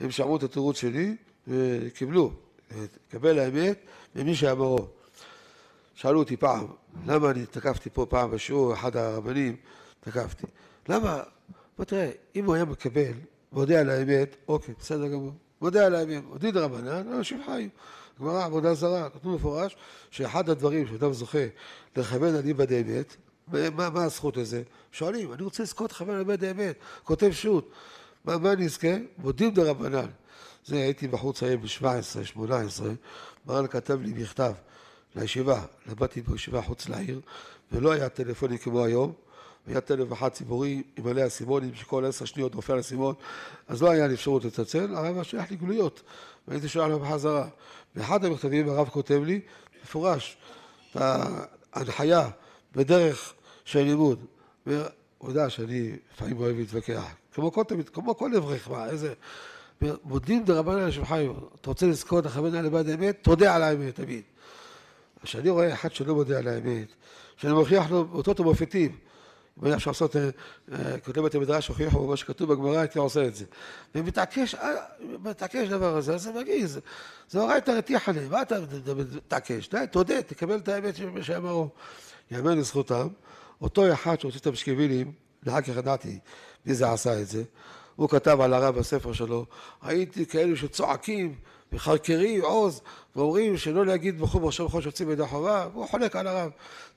הם שמעו את התירוץ שלי וקיבלו, קבל האמת ממי שהיה ברור. שאלו אותי פעם, למה אני תקפתי פה פעם בשיעור, אחד הרבנים, תקפתי. למה? בוא תראה, אם הוא היה מקבל, מודיע על האמת, אוקיי, בסדר גמור. מודיע על האמת, עודין רבנן, אנשים חיים. גמרא, עבודה זרה, כתוב מפורש שאחד הדברים שאדם זוכה לכוון על איבד האמת, מה, מה הזכות לזה? שואלים, אני רוצה לזכות לכוון על איבד האמת. כותב שו"ת. מה, מה נזכה? מודים דרבנן. זה הייתי בחור צעיר ב-17, 18, מרן כתב לי מכתב לישיבה, למדתי בישיבה חוץ לעיר, ולא היה טלפוני כמו היום, היה טלפון אחד ציבורי עם מלא אסימונים, שכל עשר שניות נופל על אסימון, אז לא היה לי אפשרות לצלצל, הרב היה לי גלויות, והייתי שולח לו בחזרה. באחד המכתבים הרב כותב לי, מפורש, את ההנחיה בדרך של לימוד. הוא יודע שאני לפעמים אוהב להתווכח. כמו כל תמיד, כמו כל אברך, מה, איזה... מודים דרבנן על שמחיים. אתה רוצה לזכור את החברים האלה בעד האמת? תודה על האמת תמיד. כשאני רואה אחד שלא מודה על האמת, שאני מוכיח לו אותות ומופתים, אם היה אפשר לעשות, אה, אה, כותב את המדרש, הוכיח לו מה שכתוב בגמרא, הייתי עושה את זה. ומתעקש, אה, מתעקש דבר הזה, אז זה מגיז. זה אורייתא עליהם, מה אתה מתעקש? תודה, תקבל את האמת שאמרו. יאמן לזכותם. אותו אחד שהוציא את המשקבילים, ואחר כך ידעתי מי זה עשה את זה, הוא כתב על הרב בספר שלו, הייתי כאלו שצועקים וחרקרים עוז ואומרים שלא להגיד בחור בראשון חודש יוצאים מידי חובה, והוא חולק על הרב.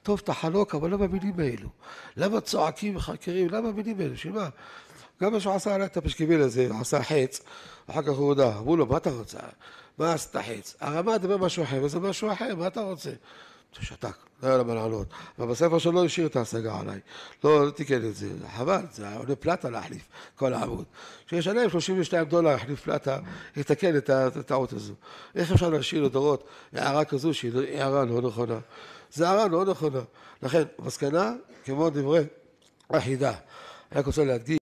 טוב, תחלוק, אבל לא במילים האלו. למה צועקים וחרקרים? למה במילים האלו? מה? גם מה שהוא עשה עליי את הפשקוויל הזה, הוא עשה חץ, אחר כך הוא הודה, אמרו לו, מה אתה רוצה? מה עשית חץ? הרמה דבר משהו אחר, וזה משהו אחר, מה אתה רוצה? שתק, לא היה לו מה לענות. אבל בספר שלו לא השאיר את ההשגה עליי. לא, לא תיקן את זה, חבל, זה היה עולה פלטה להחליף כל העמוד. שישלם 32 דולר, להחליף פלטה, יתקן את הטעות הזו. איך אפשר להשאיר לדורות הערה כזו שהיא הערה לא נכונה? זו הערה לא נכונה. לכן, מסקנה, כמו דברי אחידה. אני רק רוצה להדגיש